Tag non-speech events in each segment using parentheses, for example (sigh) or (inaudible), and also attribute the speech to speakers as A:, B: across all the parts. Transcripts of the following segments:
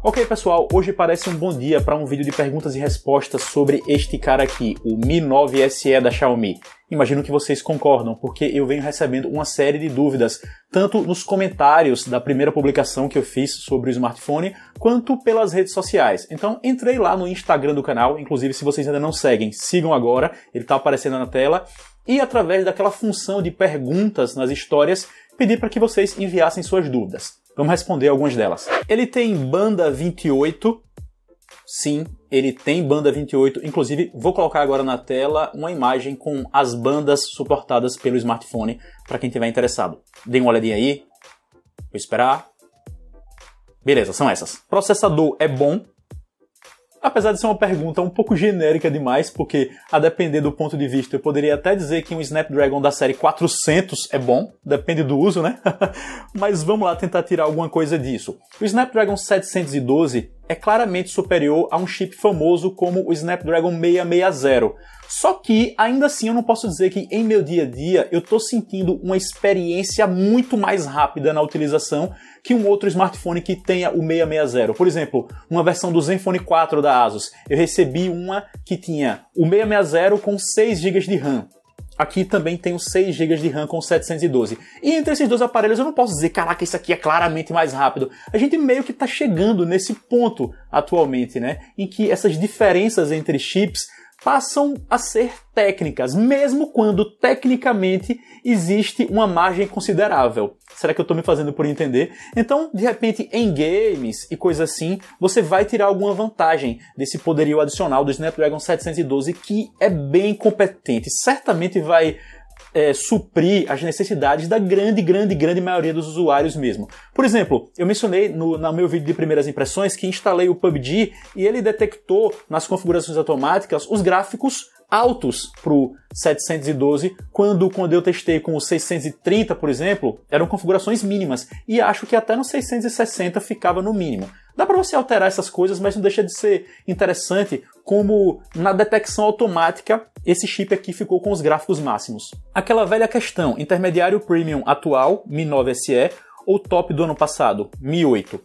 A: Ok, pessoal, hoje parece um bom dia para um vídeo de perguntas e respostas sobre este cara aqui, o Mi 9 SE da Xiaomi. Imagino que vocês concordam, porque eu venho recebendo uma série de dúvidas, tanto nos comentários da primeira publicação que eu fiz sobre o smartphone, quanto pelas redes sociais. Então, entrei lá no Instagram do canal, inclusive se vocês ainda não seguem, sigam agora, ele está aparecendo na tela, e através daquela função de perguntas nas histórias, pedi para que vocês enviassem suas dúvidas. Vamos responder algumas delas. Ele tem banda 28? Sim, ele tem banda 28. Inclusive, vou colocar agora na tela uma imagem com as bandas suportadas pelo smartphone para quem tiver interessado. Dê uma olhadinha aí. Vou esperar. Beleza, são essas. Processador é bom, Apesar de ser uma pergunta um pouco genérica demais, porque a depender do ponto de vista, eu poderia até dizer que um Snapdragon da série 400 é bom, depende do uso, né? (laughs) Mas vamos lá tentar tirar alguma coisa disso. O Snapdragon 712 é claramente superior a um chip famoso como o Snapdragon 660. Só que ainda assim eu não posso dizer que em meu dia a dia eu estou sentindo uma experiência muito mais rápida na utilização que um outro smartphone que tenha o 660. Por exemplo, uma versão do Zenfone 4 da ASUS, eu recebi uma que tinha o 660 com 6 GB de RAM. Aqui também tem os 6 GB de RAM com 712. E entre esses dois aparelhos eu não posso dizer, caraca, isso aqui é claramente mais rápido. A gente meio que está chegando nesse ponto atualmente, né? Em que essas diferenças entre chips passam a ser técnicas, mesmo quando tecnicamente existe uma margem considerável. Será que eu estou me fazendo por entender? Então, de repente, em games e coisas assim, você vai tirar alguma vantagem desse poderio adicional do Snapdragon 712, que é bem competente. Certamente vai é, suprir as necessidades da grande, grande, grande maioria dos usuários mesmo. Por exemplo, eu mencionei no, no meu vídeo de primeiras impressões que instalei o PUBG e ele detectou nas configurações automáticas os gráficos altos para o 712, quando quando eu testei com o 630, por exemplo, eram configurações mínimas e acho que até no 660 ficava no mínimo. Dá para você alterar essas coisas, mas não deixa de ser interessante como na detecção automática esse chip aqui ficou com os gráficos máximos. Aquela velha questão, intermediário premium atual, Mi 9 SE, ou top do ano passado, Mi 8.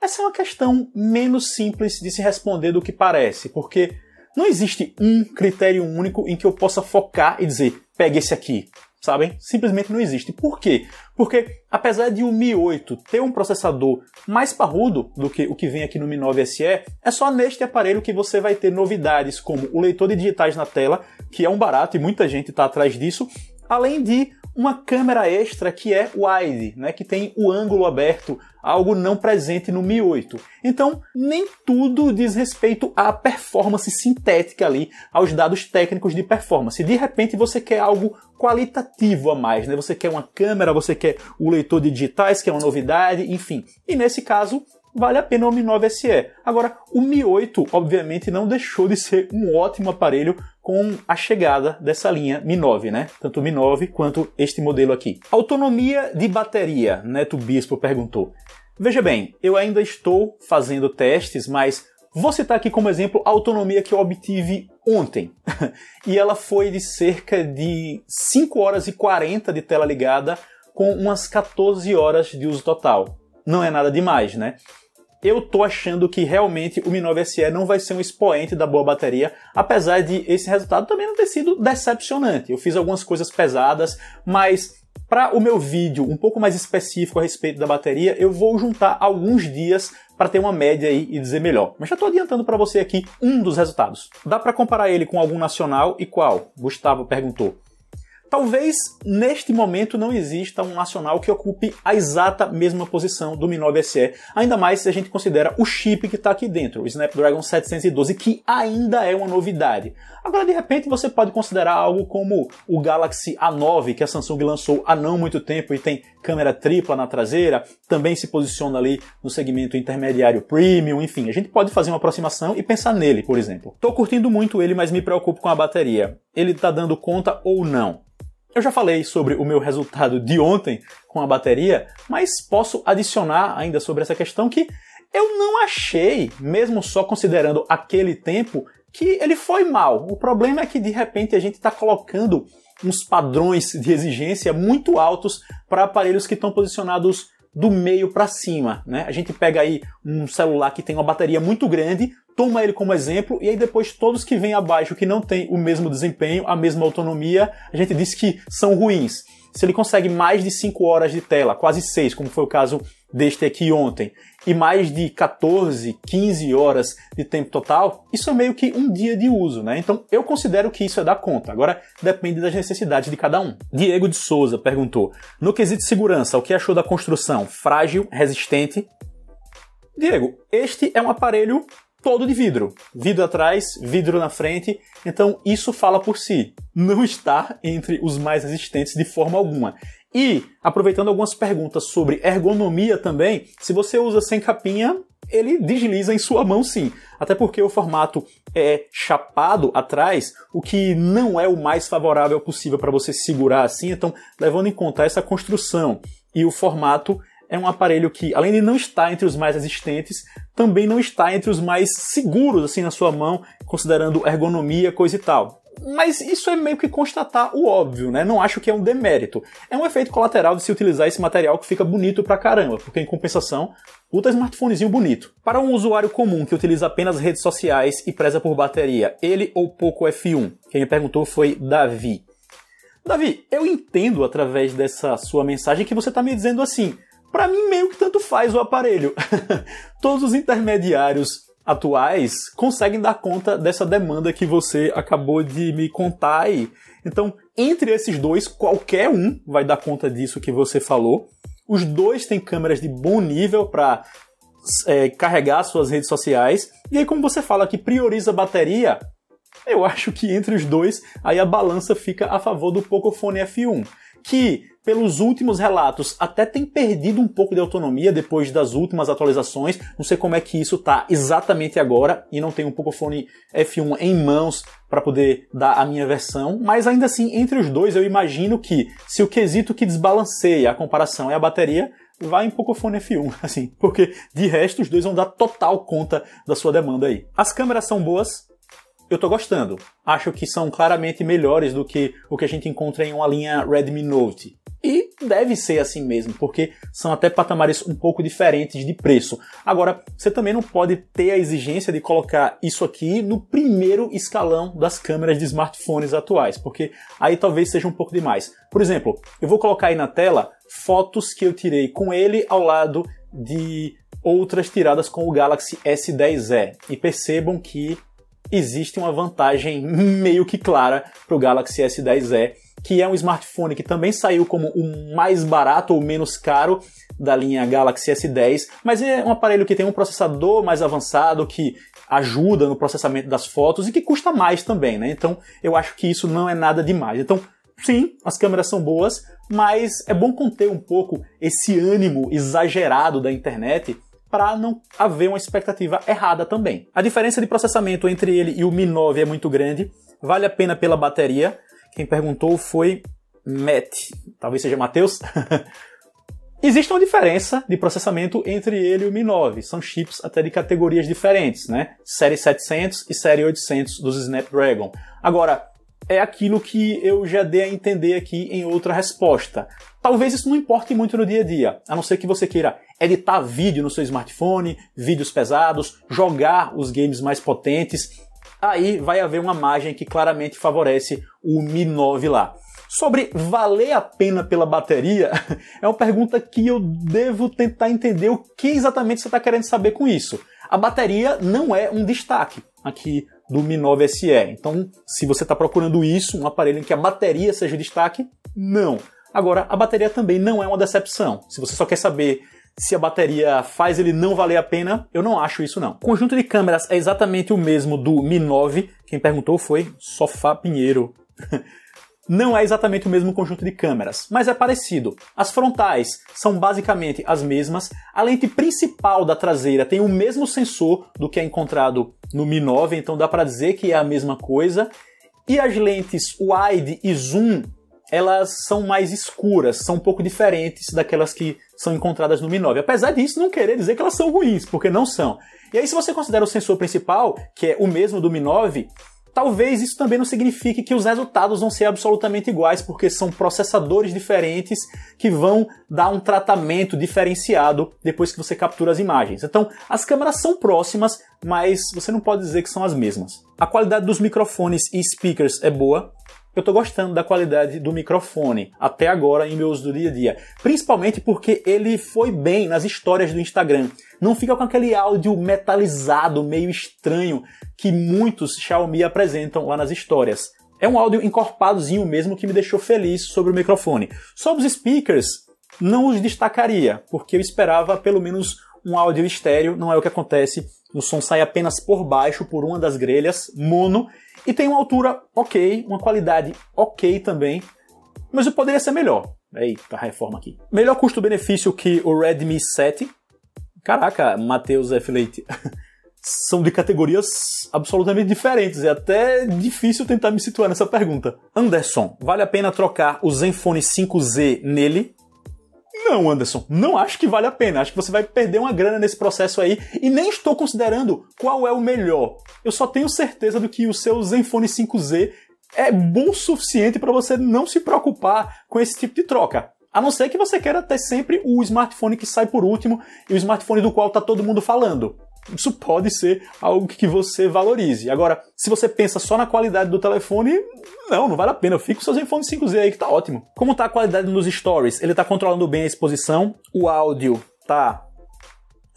A: Essa é uma questão menos simples de se responder do que parece, porque não existe um critério único em que eu possa focar e dizer pegue esse aqui, sabem? Simplesmente não existe. Por quê? Porque apesar de o Mi 8 ter um processador mais parrudo do que o que vem aqui no Mi 9 SE, é só neste aparelho que você vai ter novidades como o leitor de digitais na tela, que é um barato e muita gente está atrás disso, além de uma câmera extra que é wide, né, que tem o ângulo aberto, algo não presente no Mi 8. Então, nem tudo diz respeito à performance sintética ali, aos dados técnicos de performance. De repente você quer algo qualitativo a mais, né? Você quer uma câmera, você quer o leitor de digitais, que é uma novidade, enfim. E nesse caso, vale a pena o Mi 9 SE. Agora, o Mi 8, obviamente, não deixou de ser um ótimo aparelho com a chegada dessa linha Mi 9, né? Tanto o Mi 9 quanto este modelo aqui. Autonomia de bateria, Neto Bispo perguntou. Veja bem, eu ainda estou fazendo testes, mas vou citar aqui como exemplo a autonomia que eu obtive ontem. (laughs) e ela foi de cerca de 5 horas e 40 de tela ligada com umas 14 horas de uso total. Não é nada demais, né? eu tô achando que realmente o Mi 9 SE não vai ser um expoente da boa bateria, apesar de esse resultado também não ter sido decepcionante. Eu fiz algumas coisas pesadas, mas para o meu vídeo um pouco mais específico a respeito da bateria, eu vou juntar alguns dias para ter uma média aí e dizer melhor. Mas já estou adiantando para você aqui um dos resultados. Dá para comparar ele com algum nacional e qual? Gustavo perguntou. Talvez neste momento não exista um nacional que ocupe a exata mesma posição do Mi 9 SE, ainda mais se a gente considera o chip que está aqui dentro, o Snapdragon 712, que ainda é uma novidade. Agora, de repente, você pode considerar algo como o Galaxy A9, que a Samsung lançou há não muito tempo e tem câmera tripla na traseira, também se posiciona ali no segmento intermediário premium, enfim, a gente pode fazer uma aproximação e pensar nele, por exemplo. Estou curtindo muito ele, mas me preocupo com a bateria. Ele está dando conta ou não? Eu já falei sobre o meu resultado de ontem com a bateria, mas posso adicionar ainda sobre essa questão que eu não achei, mesmo só considerando aquele tempo, que ele foi mal. O problema é que de repente a gente está colocando uns padrões de exigência muito altos para aparelhos que estão posicionados do meio para cima, né? A gente pega aí um celular que tem uma bateria muito grande, toma ele como exemplo e aí depois todos que vêm abaixo que não têm o mesmo desempenho, a mesma autonomia, a gente diz que são ruins. Se ele consegue mais de 5 horas de tela, quase 6, como foi o caso deste aqui ontem, e mais de 14, 15 horas de tempo total, isso é meio que um dia de uso, né? Então eu considero que isso é da conta. Agora depende das necessidades de cada um. Diego de Souza perguntou: no quesito segurança, o que achou da construção? Frágil, resistente? Diego, este é um aparelho todo de vidro. Vidro atrás, vidro na frente. Então isso fala por si. Não está entre os mais resistentes de forma alguma. E, aproveitando algumas perguntas sobre ergonomia também, se você usa sem capinha, ele desliza em sua mão sim. Até porque o formato é chapado atrás, o que não é o mais favorável possível para você segurar assim. Então, levando em conta essa construção e o formato é um aparelho que, além de não estar entre os mais resistentes, também não está entre os mais seguros assim na sua mão, considerando ergonomia, coisa e tal. Mas isso é meio que constatar o óbvio, né? Não acho que é um demérito. É um efeito colateral de se utilizar esse material que fica bonito pra caramba, porque em compensação, puta smartphonezinho bonito. Para um usuário comum que utiliza apenas redes sociais e preza por bateria, ele ou pouco F1? Quem me perguntou foi Davi. Davi, eu entendo através dessa sua mensagem que você está me dizendo assim: para mim, meio que tanto faz o aparelho. (laughs) Todos os intermediários atuais conseguem dar conta dessa demanda que você acabou de me contar aí. Então, entre esses dois, qualquer um vai dar conta disso que você falou. Os dois têm câmeras de bom nível para é, carregar suas redes sociais. E aí, como você fala que prioriza a bateria, eu acho que entre os dois, aí a balança fica a favor do Pocophone F1, que pelos últimos relatos, até tem perdido um pouco de autonomia depois das últimas atualizações. Não sei como é que isso tá exatamente agora e não tenho um Pocophone F1 em mãos para poder dar a minha versão, mas ainda assim, entre os dois, eu imagino que se o quesito que desbalanceia a comparação é a bateria, vai em Pocophone F1, (laughs) assim, porque de resto os dois vão dar total conta da sua demanda aí. As câmeras são boas, eu tô gostando. Acho que são claramente melhores do que o que a gente encontra em uma linha Redmi Note deve ser assim mesmo, porque são até patamares um pouco diferentes de preço. Agora, você também não pode ter a exigência de colocar isso aqui no primeiro escalão das câmeras de smartphones atuais, porque aí talvez seja um pouco demais. Por exemplo, eu vou colocar aí na tela fotos que eu tirei com ele ao lado de outras tiradas com o Galaxy S10e e percebam que existe uma vantagem (laughs) meio que clara para o Galaxy S10e que é um smartphone que também saiu como o mais barato ou menos caro da linha Galaxy S10, mas é um aparelho que tem um processador mais avançado, que ajuda no processamento das fotos e que custa mais também, né? Então eu acho que isso não é nada demais. Então, sim, as câmeras são boas, mas é bom conter um pouco esse ânimo exagerado da internet para não haver uma expectativa errada também. A diferença de processamento entre ele e o Mi 9 é muito grande, vale a pena pela bateria, quem perguntou foi Matt, talvez seja Matheus. (laughs) Existe uma diferença de processamento entre ele e o Mi 9. São chips até de categorias diferentes, né? Série 700 e série 800 dos Snapdragon. Agora, é aquilo que eu já dei a entender aqui em outra resposta. Talvez isso não importe muito no dia a dia, a não ser que você queira editar vídeo no seu smartphone, vídeos pesados, jogar os games mais potentes aí vai haver uma margem que claramente favorece o Mi 9 lá. Sobre valer a pena pela bateria, (laughs) é uma pergunta que eu devo tentar entender o que exatamente você está querendo saber com isso. A bateria não é um destaque aqui do Mi 9 SE. Então, se você está procurando isso, um aparelho em que a bateria seja o destaque, não. Agora, a bateria também não é uma decepção. Se você só quer saber se a bateria faz ele não valer a pena, eu não acho isso não. O conjunto de câmeras é exatamente o mesmo do Mi 9, quem perguntou foi Sofá Pinheiro. (laughs) não é exatamente o mesmo conjunto de câmeras, mas é parecido. As frontais são basicamente as mesmas, a lente principal da traseira tem o mesmo sensor do que é encontrado no Mi 9, então dá para dizer que é a mesma coisa. E as lentes wide e zoom elas são mais escuras, são um pouco diferentes daquelas que são encontradas no Mi 9. Apesar disso, não querer dizer que elas são ruins, porque não são. E aí, se você considera o sensor principal, que é o mesmo do Mi 9, talvez isso também não signifique que os resultados vão ser absolutamente iguais, porque são processadores diferentes que vão dar um tratamento diferenciado depois que você captura as imagens. Então, as câmeras são próximas, mas você não pode dizer que são as mesmas. A qualidade dos microfones e speakers é boa, eu estou gostando da qualidade do microfone até agora em meu uso do dia a dia, principalmente porque ele foi bem nas histórias do Instagram. Não fica com aquele áudio metalizado, meio estranho que muitos Xiaomi apresentam lá nas histórias. É um áudio encorpadozinho mesmo que me deixou feliz sobre o microfone. Sobre os speakers, não os destacaria, porque eu esperava pelo menos um áudio estéreo, não é o que acontece. O som sai apenas por baixo, por uma das grelhas, mono, e tem uma altura ok, uma qualidade ok também, mas poderia ser melhor. Eita, reforma aqui. Melhor custo-benefício que o Redmi 7. Caraca, Matheus F. Leite. (laughs) São de categorias absolutamente diferentes. É até difícil tentar me situar nessa pergunta. Anderson, vale a pena trocar o Zenfone 5Z nele? Não, Anderson, não acho que vale a pena. Acho que você vai perder uma grana nesse processo aí e nem estou considerando qual é o melhor. Eu só tenho certeza do que o seu Zenfone 5Z é bom o suficiente para você não se preocupar com esse tipo de troca. A não ser que você queira ter sempre o smartphone que sai por último e o smartphone do qual tá todo mundo falando isso pode ser algo que você valorize. Agora, se você pensa só na qualidade do telefone, não, não vale a pena. Eu fico com o seu Zenfone 5Z aí que tá ótimo. Como tá a qualidade nos stories? Ele tá controlando bem a exposição, o áudio tá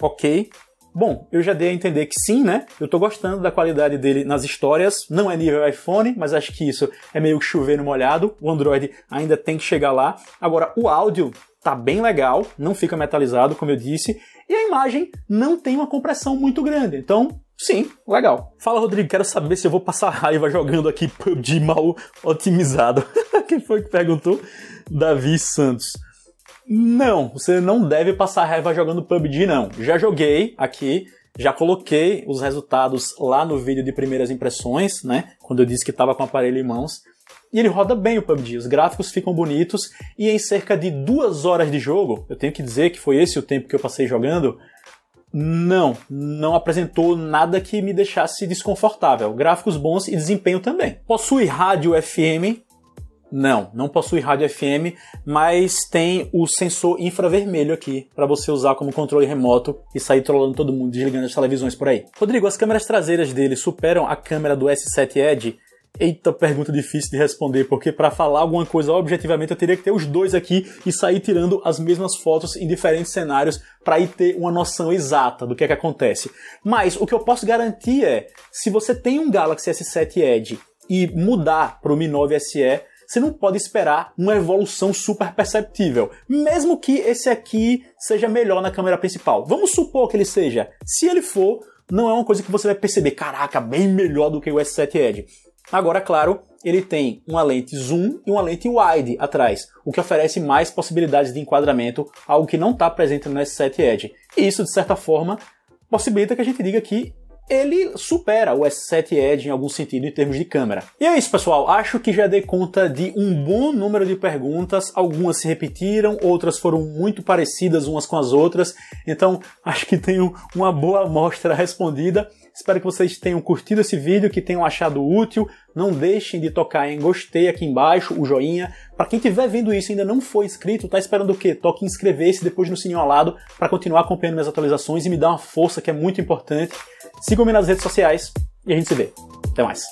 A: ok. Bom, eu já dei a entender que sim, né? Eu tô gostando da qualidade dele nas histórias. Não é nível iPhone, mas acho que isso é meio que chover no molhado. O Android ainda tem que chegar lá. Agora, o áudio tá bem legal, não fica metalizado, como eu disse, e a imagem não tem uma compressão muito grande. Então, sim, legal. Fala, Rodrigo, quero saber se eu vou passar (laughs) raiva jogando aqui PUBG mal otimizado. (laughs) Quem foi que perguntou? Davi Santos. Não, você não deve passar raiva jogando PUBG, não. Já joguei aqui, já coloquei os resultados lá no vídeo de primeiras impressões, né? Quando eu disse que estava com o aparelho em mãos. E ele roda bem o PUBG, os gráficos ficam bonitos e em cerca de duas horas de jogo, eu tenho que dizer que foi esse o tempo que eu passei jogando, não, não apresentou nada que me deixasse desconfortável. Gráficos bons e desempenho também. Possui rádio FM? Não, não possui rádio FM, mas tem o sensor infravermelho aqui para você usar como controle remoto e sair trollando todo mundo, desligando as televisões por aí. Rodrigo, as câmeras traseiras dele superam a câmera do S7 Edge Eita, pergunta difícil de responder, porque para falar alguma coisa objetivamente eu teria que ter os dois aqui e sair tirando as mesmas fotos em diferentes cenários para ir ter uma noção exata do que é que acontece. Mas o que eu posso garantir é, se você tem um Galaxy S7 Edge e mudar para o Mi 9 SE, você não pode esperar uma evolução super perceptível, mesmo que esse aqui seja melhor na câmera principal. Vamos supor que ele seja. Se ele for, não é uma coisa que você vai perceber, caraca, bem melhor do que o S7 Edge. Agora, claro, ele tem uma lente zoom e uma lente wide atrás, o que oferece mais possibilidades de enquadramento, algo que não está presente no S7 Edge. E isso, de certa forma, possibilita que a gente diga que ele supera o S7 Edge em algum sentido em termos de câmera. E é isso, pessoal. Acho que já dei conta de um bom número de perguntas. Algumas se repetiram, outras foram muito parecidas umas com as outras. Então, (laughs) acho que tenho uma boa amostra respondida. Espero que vocês tenham curtido esse vídeo, que tenham achado útil. Não deixem de tocar em gostei aqui embaixo, o joinha. Para quem estiver vendo isso e ainda não foi inscrito, tá esperando o quê? Toque em inscrever-se depois no sininho ao lado para continuar acompanhando minhas atualizações e me dar uma força que é muito importante. Sigam-me nas redes sociais e a gente se vê. Até mais.